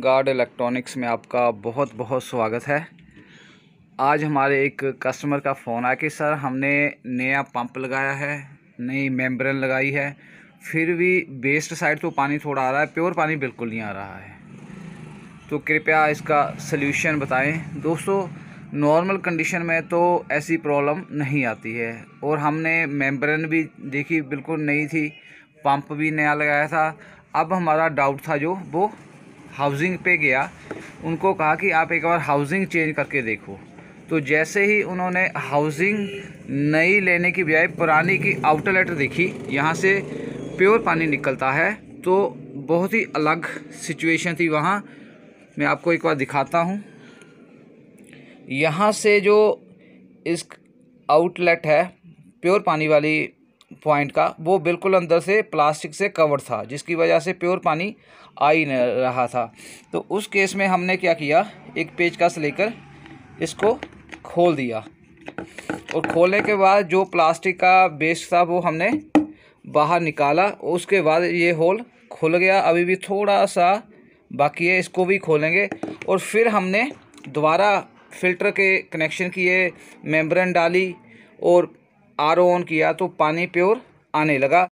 guard electronics में आपका बहुत बहुत स्वागत है आज हमारे एक कस्टमर का फ़ोन आया कि सर हमने नया पंप लगाया है नई मेम्ब्रेन लगाई है फिर भी वेस्ट साइड तो पानी थोड़ा आ रहा है प्योर पानी बिल्कुल नहीं आ रहा है तो कृपया इसका सल्यूशन बताएं दोस्तों नॉर्मल कंडीशन में तो ऐसी प्रॉब्लम नहीं आती है और हमने मेम्ब्रेन भी देखी बिल्कुल नई थी पंप भी नया लगाया था अब हमारा डाउट था जो वो हाउसिंग पे गया उनको कहा कि आप एक बार हाउसिंग चेंज करके देखो तो जैसे ही उन्होंने हाउसिंग नई लेने की बजाय पुरानी की आउटलेट देखी यहाँ से प्योर पानी निकलता है तो बहुत ही अलग सिचुएशन थी वहाँ मैं आपको एक बार दिखाता हूँ यहाँ से जो इस आउटलेट है प्योर पानी वाली पॉइंट का वो बिल्कुल अंदर से प्लास्टिक से कवर था जिसकी वजह से प्योर पानी आ ही नहीं रहा था तो उस केस में हमने क्या किया एक पेज का लेकर इसको खोल दिया और खोलने के बाद जो प्लास्टिक का बेस था वो हमने बाहर निकाला उसके बाद ये होल खुल गया अभी भी थोड़ा सा बाकी है इसको भी खोलेंगे और फिर हमने दोबारा फिल्टर के कनेक्शन किए मेम्ब्रेन डाली और आर ओ ऑन किया तो पानी प्योर आने लगा